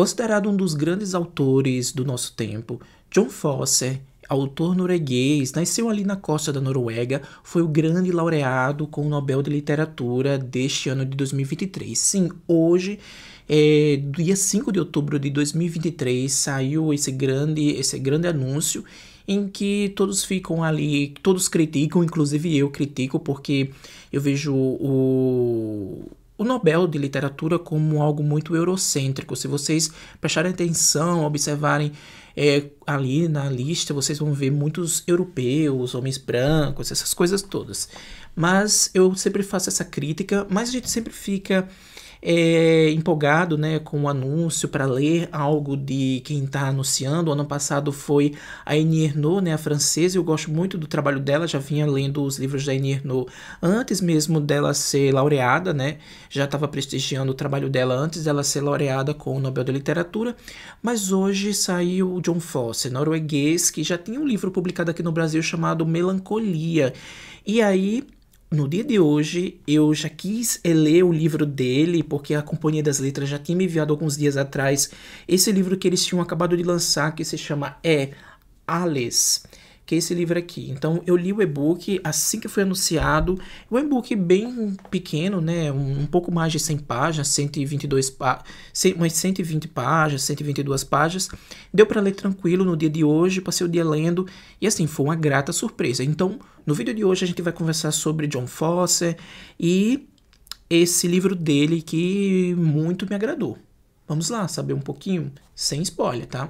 Considerado um dos grandes autores do nosso tempo, John Fosse, autor norueguês, nasceu ali na costa da Noruega, foi o grande laureado com o Nobel de Literatura deste ano de 2023. Sim, hoje, é, dia 5 de outubro de 2023, saiu esse grande, esse grande anúncio em que todos ficam ali, todos criticam, inclusive eu critico, porque eu vejo o o Nobel de Literatura como algo muito eurocêntrico. Se vocês prestarem atenção, observarem é, ali na lista, vocês vão ver muitos europeus, homens brancos, essas coisas todas. Mas eu sempre faço essa crítica, mas a gente sempre fica é, empolgado né, com o anúncio para ler algo de quem está anunciando. O ano passado foi a Annie Ernaux, né, a francesa. Eu gosto muito do trabalho dela, já vinha lendo os livros da Annie Ernaux antes mesmo dela ser laureada, né? Já estava prestigiando o trabalho dela antes dela ser laureada com o Nobel de Literatura. Mas hoje saiu o John Fosse, norueguês, que já tinha um livro publicado aqui no Brasil chamado Melancolia. E aí no dia de hoje, eu já quis ler o livro dele, porque a Companhia das Letras já tinha me enviado alguns dias atrás esse livro que eles tinham acabado de lançar, que se chama É, Alice que é esse livro aqui. Então eu li o e-book assim que foi anunciado. É um e-book bem pequeno, né, um, um, pouco mais de 100 páginas, 122 pá umas 120 páginas, 122 páginas. Deu para ler tranquilo no dia de hoje, passei o dia lendo e assim foi uma grata surpresa. Então, no vídeo de hoje a gente vai conversar sobre John Foster e esse livro dele que muito me agradou. Vamos lá, saber um pouquinho, sem spoiler, tá?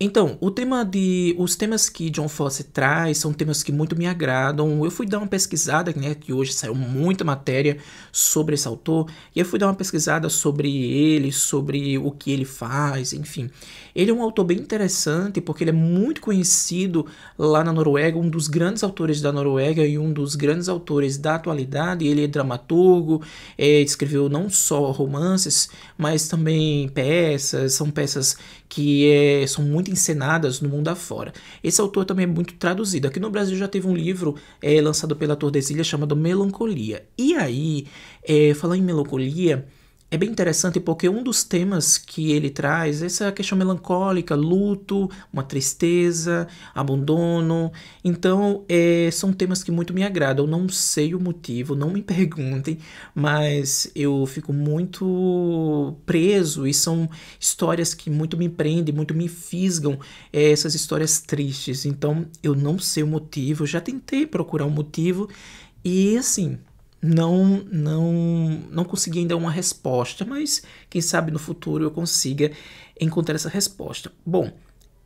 Então, o tema de. Os temas que John Fosse traz são temas que muito me agradam. Eu fui dar uma pesquisada, né? Que hoje saiu muita matéria sobre esse autor. E eu fui dar uma pesquisada sobre ele, sobre o que ele faz, enfim. Ele é um autor bem interessante, porque ele é muito conhecido lá na Noruega, um dos grandes autores da Noruega e um dos grandes autores da atualidade. Ele é dramaturgo, é, escreveu não só romances, mas também peças, são peças que é, são muito encenadas no mundo afora. Esse autor também é muito traduzido. Aqui no Brasil já teve um livro é, lançado pela Tordesilha chamado Melancolia. E aí, é, falando em melancolia, é bem interessante porque um dos temas que ele traz é essa questão melancólica, luto, uma tristeza, abandono. Então, é, são temas que muito me agradam. Eu não sei o motivo, não me perguntem, mas eu fico muito preso e são histórias que muito me prendem, muito me fisgam, é, essas histórias tristes. Então, eu não sei o motivo, já tentei procurar o um motivo e assim não não não consegui ainda uma resposta, mas quem sabe no futuro eu consiga encontrar essa resposta. Bom,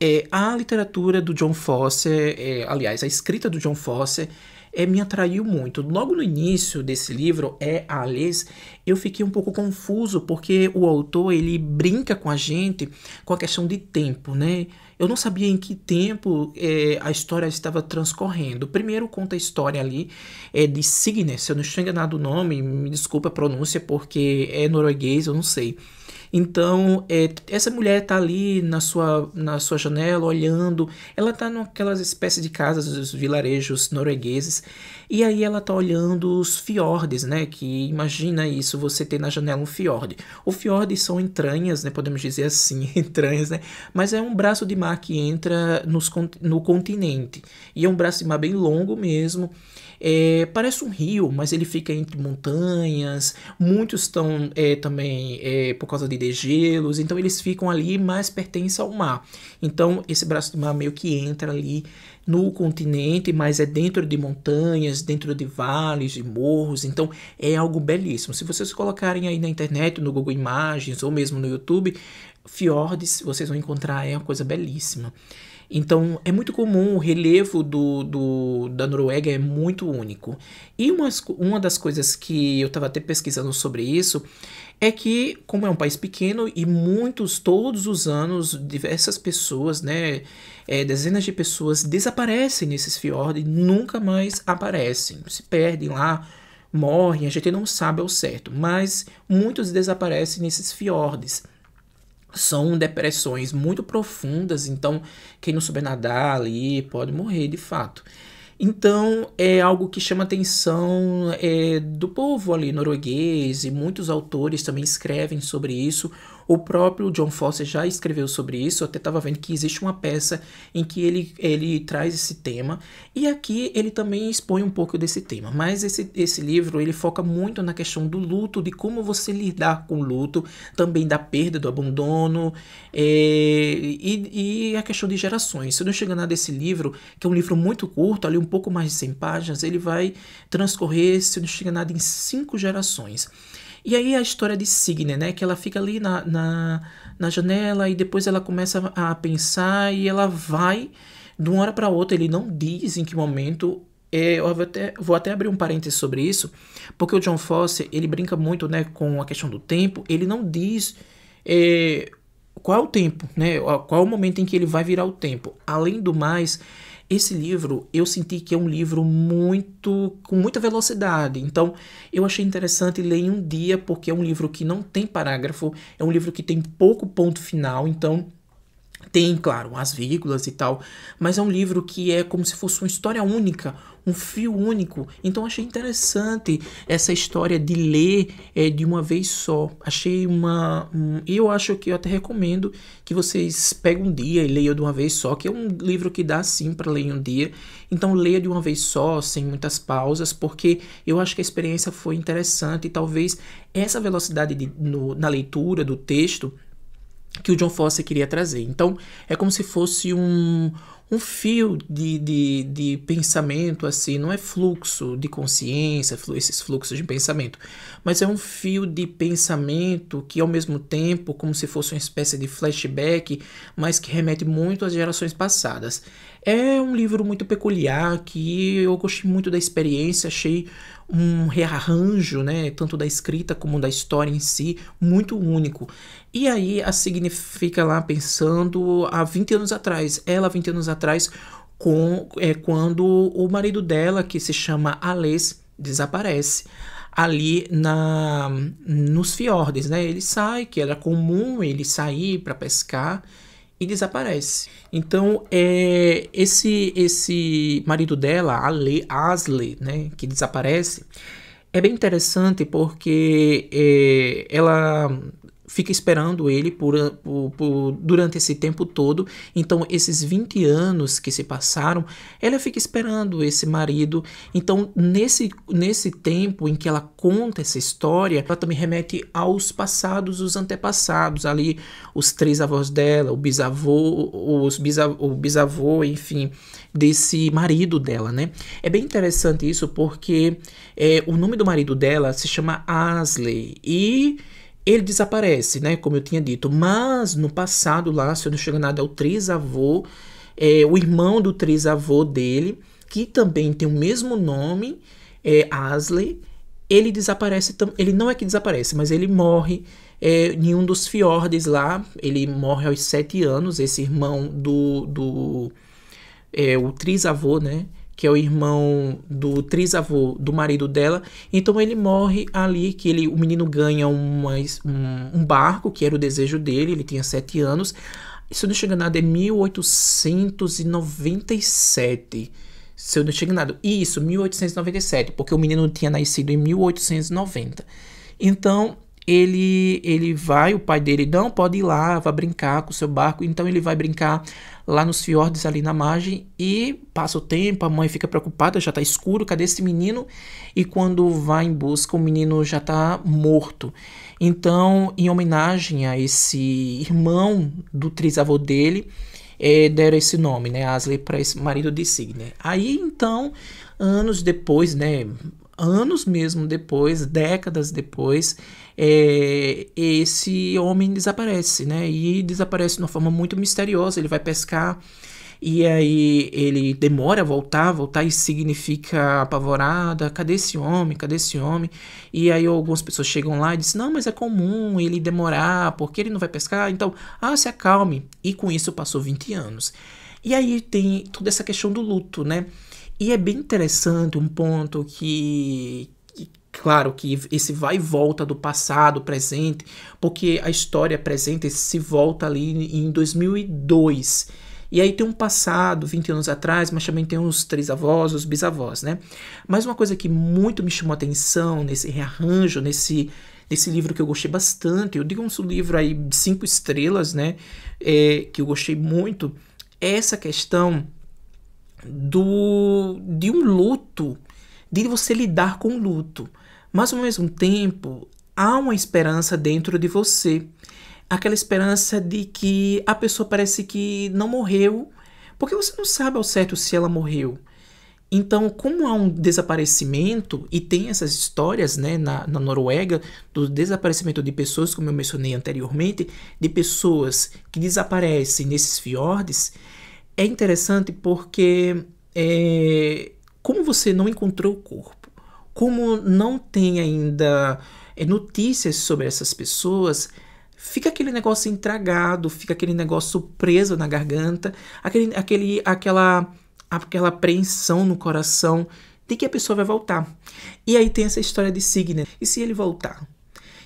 é, a literatura do John Fosse, é, aliás, a escrita do John Fosse é, me atraiu muito. Logo no início desse livro, É Alice, eu fiquei um pouco confuso porque o autor ele brinca com a gente com a questão de tempo, né? Eu não sabia em que tempo é, a história estava transcorrendo. Primeiro conta a história ali é, de Signe, se eu não estou enganado o nome, me desculpa a pronúncia porque é norueguês, eu não sei. Então, é, essa mulher está ali na sua, na sua janela, olhando. Ela está naquelas espécies de casas dos vilarejos noruegueses. E aí ela está olhando os fiordes, né? Que imagina isso, você ter na janela um fiorde. O fiorde são entranhas, né? Podemos dizer assim, entranhas, né? Mas é um braço de mar que entra nos, no continente. E é um braço de mar bem longo mesmo. É, parece um rio, mas ele fica entre montanhas. Muitos estão é, também, é, por causa de de gelos, então eles ficam ali, mas pertencem ao mar. Então esse braço do mar meio que entra ali no continente, mas é dentro de montanhas, dentro de vales, de morros, então é algo belíssimo. Se vocês colocarem aí na internet, no Google Imagens ou mesmo no YouTube, fiordes, vocês vão encontrar, é uma coisa belíssima. Então é muito comum, o relevo do, do, da Noruega é muito único. E uma, uma das coisas que eu estava até pesquisando sobre isso é que, como é um país pequeno e muitos, todos os anos, diversas pessoas, né, é, dezenas de pessoas desaparecem nesses fiordes e nunca mais aparecem, se perdem lá, morrem, a gente não sabe ao certo, mas muitos desaparecem nesses fiordes. São depressões muito profundas, então quem não souber nadar ali pode morrer de fato. Então é algo que chama a atenção é, do povo ali norueguês e muitos autores também escrevem sobre isso. O próprio John Foster já escreveu sobre isso, eu até estava vendo que existe uma peça em que ele, ele traz esse tema, e aqui ele também expõe um pouco desse tema. Mas esse, esse livro ele foca muito na questão do luto, de como você lidar com o luto, também da perda, do abandono, é, e, e a questão de gerações. Se eu não chegar nada desse livro, que é um livro muito curto, ali um pouco mais de 100 páginas, ele vai transcorrer, se eu não chegar nada, em cinco gerações. E aí a história de Signe, né? Que ela fica ali na, na, na janela e depois ela começa a pensar e ela vai de uma hora para outra. Ele não diz em que momento. É, eu vou até, vou até abrir um parênteses sobre isso, porque o John Fosse ele brinca muito né, com a questão do tempo. Ele não diz é, qual é o tempo, né? Qual é o momento em que ele vai virar o tempo. Além do mais, esse livro eu senti que é um livro muito com muita velocidade. Então, eu achei interessante ler em um dia porque é um livro que não tem parágrafo, é um livro que tem pouco ponto final, então tem, claro, as vírgulas e tal, mas é um livro que é como se fosse uma história única, um fio único. Então achei interessante essa história de ler é, de uma vez só. Achei uma. Um, eu acho que eu até recomendo que vocês peguem um dia e leiam de uma vez só, que é um livro que dá sim para ler em um dia. Então leia de uma vez só, sem muitas pausas, porque eu acho que a experiência foi interessante e talvez essa velocidade de, no, na leitura do texto que o John Fosse queria trazer. Então, é como se fosse um, um fio de, de, de, pensamento, assim, não é fluxo de consciência, esses fluxos de pensamento, mas é um fio de pensamento que, ao mesmo tempo, como se fosse uma espécie de flashback, mas que remete muito às gerações passadas. É um livro muito peculiar que eu gostei muito da experiência, achei um rearranjo, né, tanto da escrita como da história em si, muito único. E aí a significa lá pensando há 20 anos atrás, ela 20 anos atrás, com, é, quando o marido dela, que se chama Alês, desaparece ali na nos fiordes, né? Ele sai, que era comum ele sair para pescar e desaparece. Então, é, esse esse marido dela, Ale, Asle, né, que desaparece, é bem interessante porque é, ela fica esperando ele por, por, por, durante esse tempo todo. Então, esses 20 anos que se passaram, ela fica esperando esse marido. Então, nesse, nesse tempo em que ela conta essa história, ela também remete aos passados, os antepassados, ali, os três avós dela, o bisavô, os bisavô, o bisavô enfim, desse marido dela, né? É bem interessante isso porque é, o nome do marido dela se chama Asley e ele desaparece, né? Como eu tinha dito. Mas no passado, lá, se eu não chego nada, é o trisavô, é, o irmão do trisavô dele, que também tem o mesmo nome, é, Asley, ele desaparece, ele não é que desaparece, mas ele morre é, em um dos fiordes lá, ele morre aos sete anos, esse irmão do, do é, o trisavô, né? que é o irmão do trisavô do marido dela. Então ele morre ali, que ele, o menino ganha uma, um, um barco, que era o desejo dele, ele tinha sete anos. Se eu não chega nada é 1897. Se eu não estiver nada. isso, 1897, porque o menino tinha nascido em 1890. Então, ele ele vai, o pai dele não pode ir lá, vai brincar com o seu barco, então ele vai brincar lá nos fiordes ali na margem e passa o tempo, a mãe fica preocupada, já tá escuro, cadê esse menino? E quando vai em busca, o menino já tá morto. Então, em homenagem a esse irmão do trisavô dele, é, deram esse nome, né, Asley para esse marido de Signe Aí então, anos depois, né, anos mesmo depois, décadas depois, é, esse homem desaparece, né? E desaparece de uma forma muito misteriosa. Ele vai pescar e aí ele demora a voltar, voltar e significa apavorada, cadê esse homem, cadê esse homem? E aí algumas pessoas chegam lá e dizem, não, mas é comum ele demorar, porque ele não vai pescar, então, ah, se acalme. E com isso passou 20 anos. E aí tem toda essa questão do luto, né? E é bem interessante um ponto que, que claro, que esse vai e volta do passado, presente, porque a história presente se volta ali em 2002. E aí tem um passado, 20 anos atrás, mas também tem os três avós, os bisavós, né? Mas uma coisa que muito me chamou atenção nesse rearranjo, nesse nesse livro que eu gostei bastante, eu digo um livro aí cinco estrelas, né, é, que eu gostei muito, é essa questão do de um luto, de você lidar com o luto. Mas ao mesmo tempo, há uma esperança dentro de você. Aquela esperança de que a pessoa parece que não morreu, porque você não sabe ao certo se ela morreu. Então, como há um desaparecimento, e tem essas histórias né, na, na, Noruega do desaparecimento de pessoas, como eu mencionei anteriormente, de pessoas que desaparecem nesses fiordes, é interessante porque é, como você não encontrou o corpo, como não tem ainda é, notícias sobre essas pessoas, fica aquele negócio entragado, fica aquele negócio preso na garganta, aquele, aquele, aquela, aquela apreensão no coração de que a pessoa vai voltar. E aí tem essa história de Signer. E se ele voltar?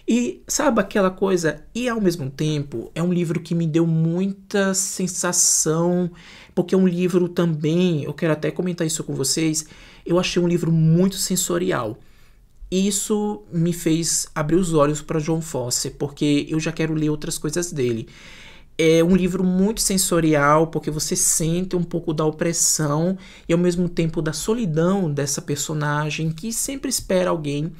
E sabe aquela coisa? E ao mesmo tempo, é um livro que me deu muita sensação, porque é um livro também, eu quero até comentar isso com vocês, eu achei um livro muito sensorial. Isso me fez abrir os olhos para John Fosse, porque eu já quero ler outras coisas dele. É um livro muito sensorial, porque você sente um pouco da opressão e ao mesmo tempo da solidão dessa personagem que sempre espera alguém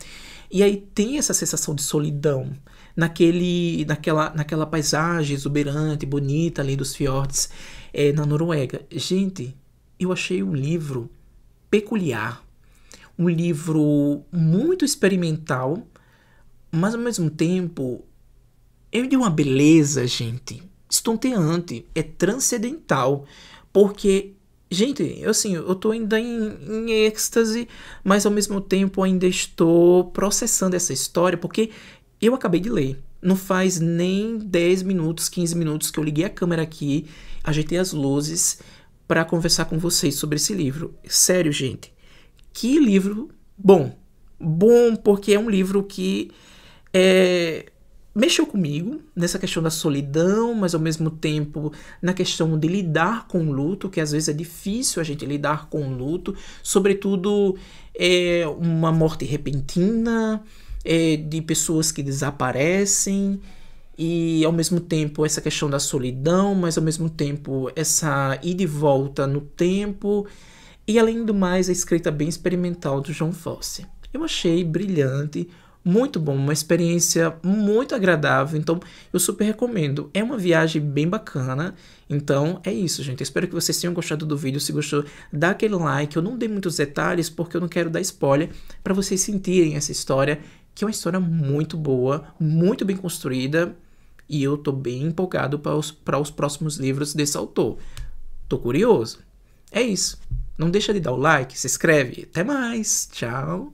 e aí tem essa sensação de solidão naquele, naquela, naquela paisagem exuberante, bonita ali dos fiordes é, na Noruega. Gente, eu achei um livro peculiar, um livro muito experimental, mas ao mesmo tempo é de uma beleza, gente, estonteante, é transcendental, porque Gente, assim, eu tô ainda em, em êxtase, mas ao mesmo tempo ainda estou processando essa história, porque eu acabei de ler. Não faz nem 10 minutos, 15 minutos que eu liguei a câmera aqui, ajeitei as luzes para conversar com vocês sobre esse livro. Sério, gente, que livro bom! Bom porque é um livro que é, mexeu comigo nessa questão da solidão, mas ao mesmo tempo na questão de lidar com o luto, que às vezes é difícil a gente lidar com o luto, sobretudo é, uma morte repentina, é, de pessoas que desaparecem, e ao mesmo tempo essa questão da solidão, mas ao mesmo tempo essa ida e volta no tempo, e além do mais a escrita bem experimental do João Fosse. Eu achei brilhante muito bom, uma experiência muito agradável. Então, eu super recomendo. É uma viagem bem bacana. Então, é isso, gente. Eu espero que vocês tenham gostado do vídeo. Se gostou, dá aquele like. Eu não dei muitos detalhes porque eu não quero dar spoiler para vocês sentirem essa história, que é uma história muito boa, muito bem construída. E eu tô bem empolgado para os, para os próximos livros desse autor. Tô curioso. É isso. Não deixa de dar o like, se inscreve. Até mais. Tchau.